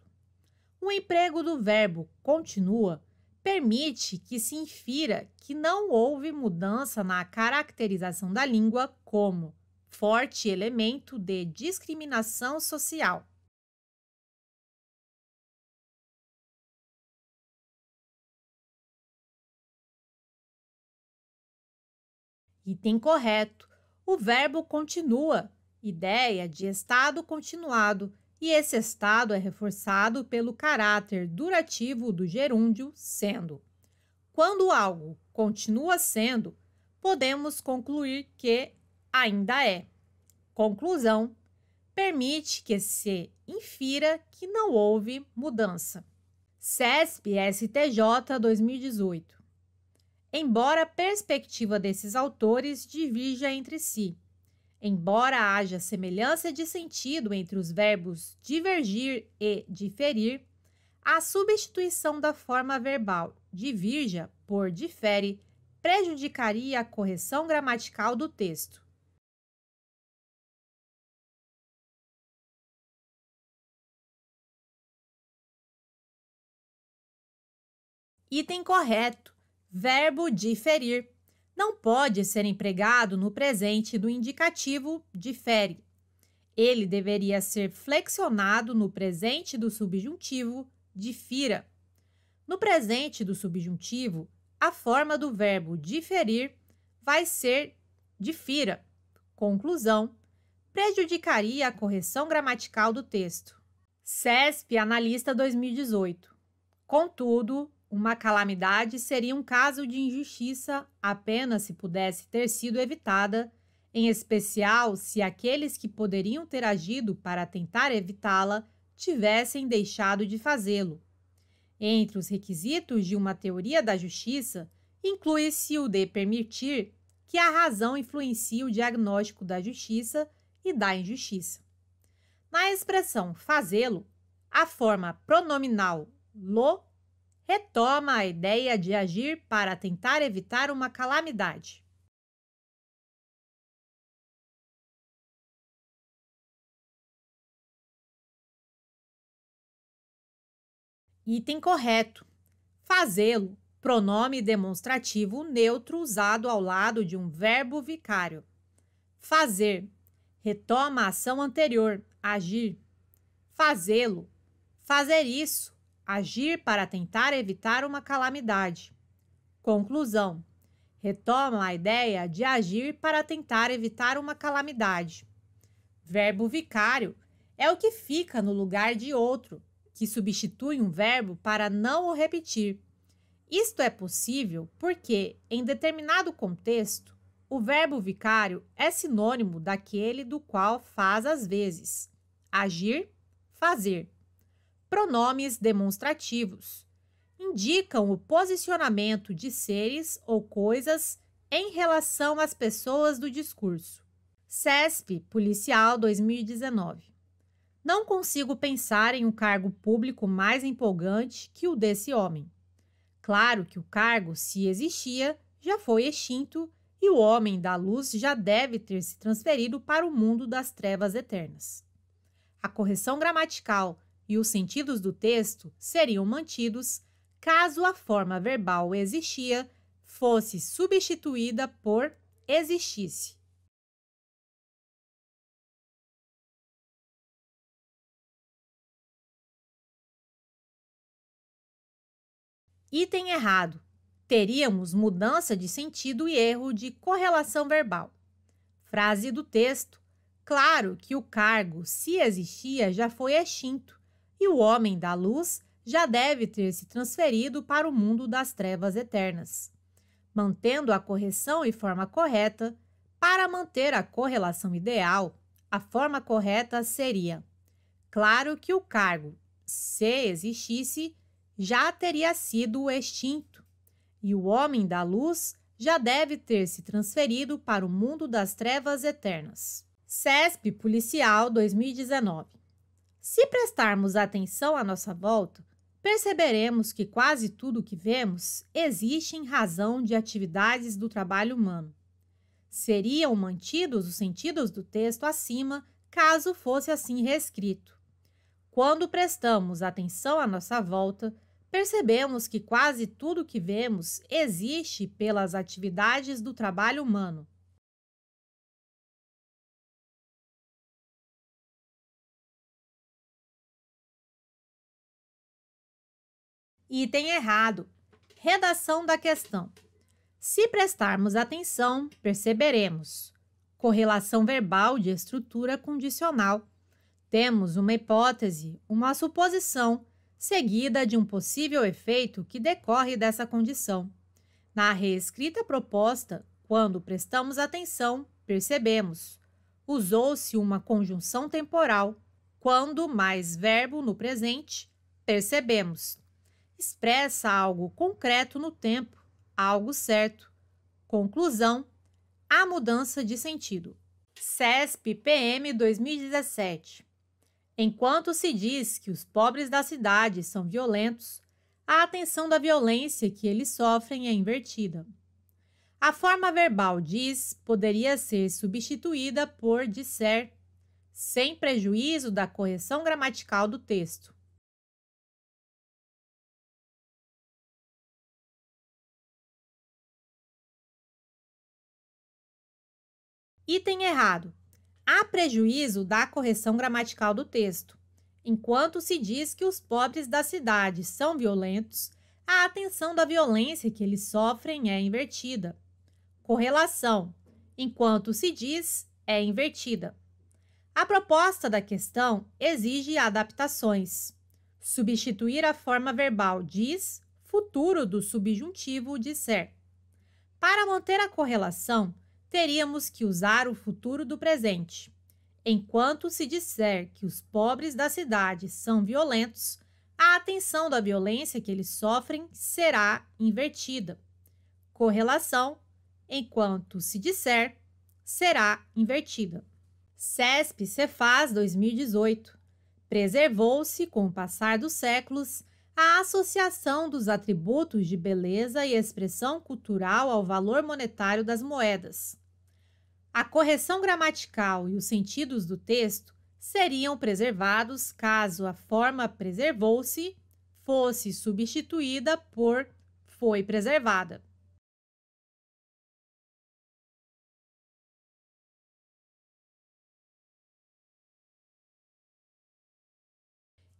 O emprego do verbo continua permite que se infira que não houve mudança na caracterização da língua como forte elemento de discriminação social. Item correto. O verbo continua, ideia de estado continuado, e esse estado é reforçado pelo caráter durativo do gerúndio sendo. Quando algo continua sendo, podemos concluir que ainda é. Conclusão: permite que se infira que não houve mudança. CESP STJ 2018 embora a perspectiva desses autores divirja entre si. Embora haja semelhança de sentido entre os verbos divergir e diferir, a substituição da forma verbal divirja por difere prejudicaria a correção gramatical do texto. Item correto verbo diferir não pode ser empregado no presente do indicativo difere. Ele deveria ser flexionado no presente do subjuntivo difira. No presente do subjuntivo, a forma do verbo diferir vai ser difira. Conclusão: prejudicaria a correção gramatical do texto. CESP Analista 2018. Contudo, uma calamidade seria um caso de injustiça apenas se pudesse ter sido evitada, em especial se aqueles que poderiam ter agido para tentar evitá-la tivessem deixado de fazê-lo. Entre os requisitos de uma teoria da justiça, inclui-se o de permitir que a razão influencie o diagnóstico da justiça e da injustiça. Na expressão fazê-lo, a forma pronominal lo retoma a ideia de agir para tentar evitar uma calamidade. Item correto. Fazê-lo, pronome demonstrativo neutro usado ao lado de um verbo vicário. Fazer. Retoma a ação anterior, agir. Fazê-lo. Fazer isso agir para tentar evitar uma calamidade. Conclusão: retoma a ideia de agir para tentar evitar uma calamidade. Verbo vicário é o que fica no lugar de outro, que substitui um verbo para não o repetir. Isto é possível porque, em determinado contexto, o verbo vicário é sinônimo daquele do qual faz as vezes. Agir, fazer pronomes demonstrativos. Indicam o posicionamento de seres ou coisas em relação às pessoas do discurso. CESP, Policial 2019. Não consigo pensar em um cargo público mais empolgante que o desse homem. Claro que o cargo, se existia, já foi extinto e o homem da luz já deve ter se transferido para o mundo das trevas eternas. A correção gramatical e os sentidos do texto seriam mantidos caso a forma verbal existia fosse substituída por existisse. Item errado. Teríamos mudança de sentido e erro de correlação verbal. Frase do texto. Claro que o cargo, se existia, já foi extinto e o homem da luz já deve ter se transferido para o mundo das trevas eternas. Mantendo a correção e forma correta, para manter a correlação ideal, a forma correta seria: claro que o cargo, se existisse, já teria sido extinto, e o homem da luz já deve ter se transferido para o mundo das trevas eternas. CESP Policial 2019 se prestarmos atenção à nossa volta, perceberemos que quase tudo o que vemos existe em razão de atividades do trabalho humano. Seriam mantidos os sentidos do texto acima caso fosse assim reescrito. Quando prestamos atenção à nossa volta, percebemos que quase tudo o que vemos existe pelas atividades do trabalho humano. Item errado. Redação da questão. Se prestarmos atenção, perceberemos correlação verbal de estrutura condicional. Temos uma hipótese, uma suposição, seguida de um possível efeito que decorre dessa condição. Na reescrita proposta, quando prestamos atenção, percebemos. Usou-se uma conjunção temporal. Quando mais verbo no presente, percebemos expressa algo concreto no tempo, algo certo. Conclusão: a mudança de sentido. CESP PM 2017. Enquanto se diz que os pobres da cidade são violentos, a atenção da violência que eles sofrem é invertida. A forma verbal diz poderia ser substituída por disser, sem prejuízo da correção gramatical do texto. Item errado. Há prejuízo da correção gramatical do texto. Enquanto se diz que os pobres da cidade são violentos, a atenção da violência que eles sofrem é invertida. Correlação. Enquanto se diz, é invertida. A proposta da questão exige adaptações. Substituir a forma verbal diz, futuro do subjuntivo de ser. Para manter a correlação, teríamos que usar o futuro do presente. Enquanto se disser que os pobres da cidade são violentos, a atenção da violência que eles sofrem será invertida. Correlação, enquanto se disser, será invertida. CESP Cefaz 2018 preservou-se com o passar dos séculos a associação dos atributos de beleza e expressão cultural ao valor monetário das moedas. A correção gramatical e os sentidos do texto seriam preservados caso a forma preservou-se fosse substituída por foi preservada.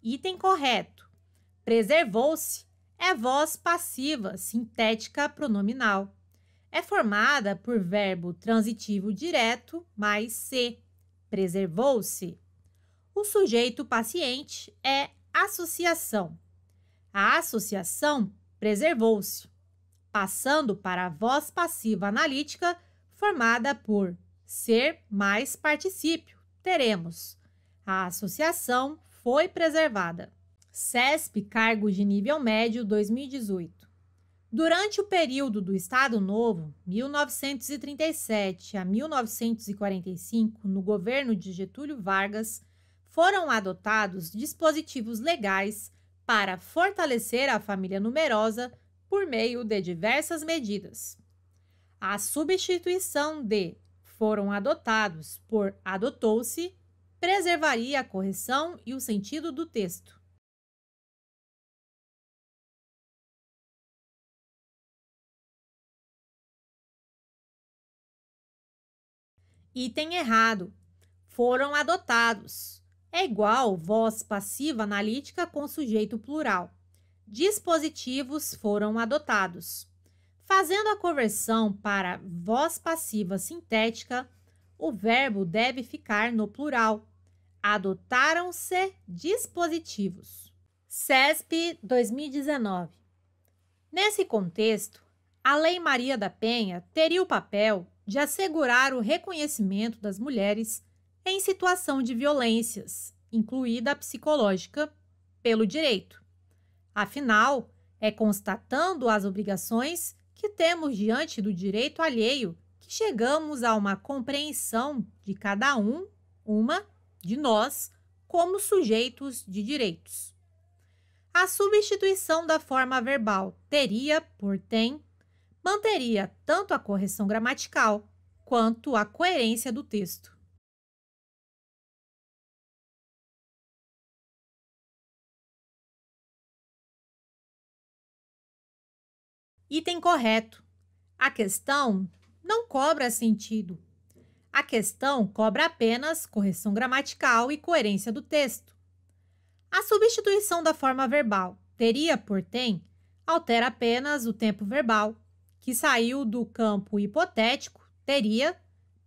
Item correto. Preservou-se é voz passiva sintética pronominal é formada por verbo transitivo direto mais se, preservou-se. O sujeito paciente é associação. A associação preservou-se, passando para a voz passiva analítica formada por ser mais particípio. Teremos. A associação foi preservada. CESP, cargo de nível médio 2018. Durante o período do Estado Novo, 1937 a 1945, no governo de Getúlio Vargas, foram adotados dispositivos legais para fortalecer a família numerosa por meio de diversas medidas. A substituição de foram adotados por adotou-se preservaria a correção e o sentido do texto. Item errado. Foram adotados. É igual voz passiva analítica com sujeito plural. Dispositivos foram adotados. Fazendo a conversão para voz passiva sintética, o verbo deve ficar no plural. Adotaram-se dispositivos. CESP 2019. Nesse contexto, a Lei Maria da Penha teria o papel de assegurar o reconhecimento das mulheres em situação de violências, incluída a psicológica, pelo direito. Afinal, é constatando as obrigações que temos diante do direito alheio que chegamos a uma compreensão de cada um, uma de nós, como sujeitos de direitos. A substituição da forma verbal teria por tem manteria tanto a correção gramatical quanto a coerência do texto. Item correto. A questão não cobra sentido. A questão cobra apenas correção gramatical e coerência do texto. A substituição da forma verbal teria por tem altera apenas o tempo verbal que saiu do campo hipotético teria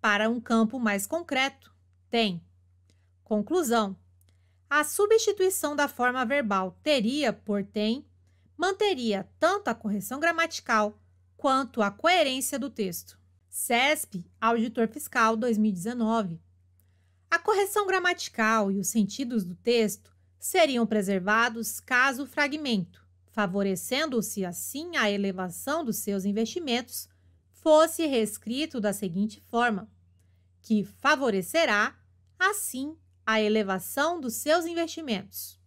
para um campo mais concreto tem. Conclusão: a substituição da forma verbal teria por tem manteria tanto a correção gramatical quanto a coerência do texto. CESP, Auditor Fiscal 2019. A correção gramatical e os sentidos do texto seriam preservados caso o fragmento favorecendo-se assim a elevação dos seus investimentos, fosse reescrito da seguinte forma: que favorecerá, assim, a elevação dos seus investimentos.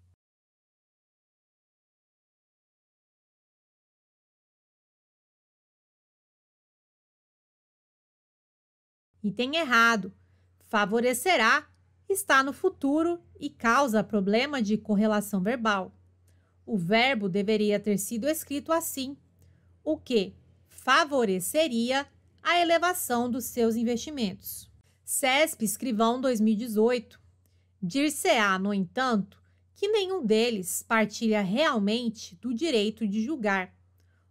Item errado. Favorecerá está no futuro e causa problema de correlação verbal. O verbo deveria ter sido escrito assim, o que favoreceria a elevação dos seus investimentos. CESP Escrivão 2018. Dir-se-á, no entanto, que nenhum deles partilha realmente do direito de julgar.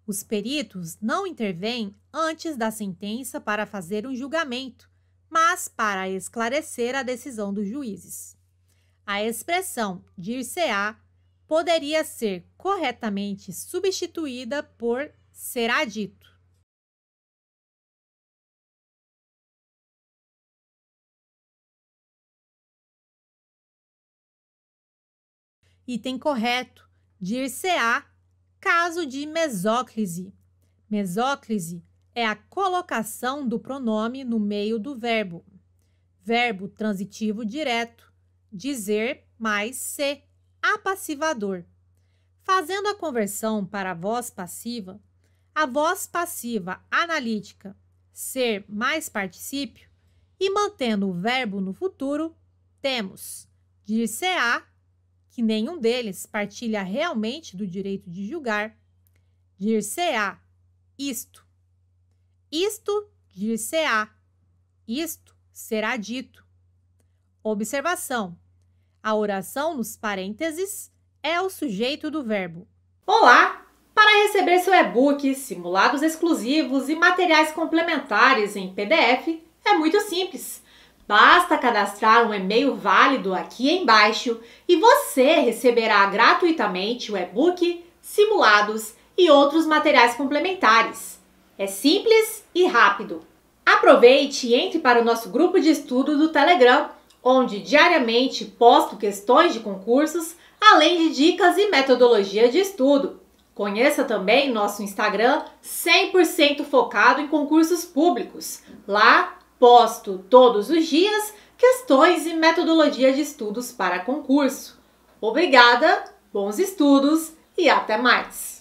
Os peritos não intervêm antes da sentença para fazer um julgamento, mas para esclarecer a decisão dos juízes. A expressão dir-se-á poderia ser corretamente substituída por será dito. Item correto, dir-se-á caso de mesóclise. Mesóclise é a colocação do pronome no meio do verbo. Verbo transitivo direto, dizer mais ser apassivador. Fazendo a conversão para a voz passiva, a voz passiva analítica ser mais particípio e mantendo o verbo no futuro, temos dir-se-á, que nenhum deles partilha realmente do direito de julgar, dir-se-á, isto. Isto dir-se-á, isto será dito. Observação: a oração nos parênteses é o sujeito do verbo. Olá! Para receber seu e-book, simulados exclusivos e materiais complementares em PDF, é muito simples. Basta cadastrar um e-mail válido aqui embaixo e você receberá gratuitamente o e-book, simulados e outros materiais complementares. É simples e rápido. Aproveite e entre para o nosso grupo de estudo do Telegram onde diariamente posto questões de concursos, além de dicas e metodologia de estudo. Conheça também nosso Instagram 100% focado em concursos públicos. Lá posto todos os dias questões e metodologia de estudos para concurso. Obrigada, bons estudos e até mais!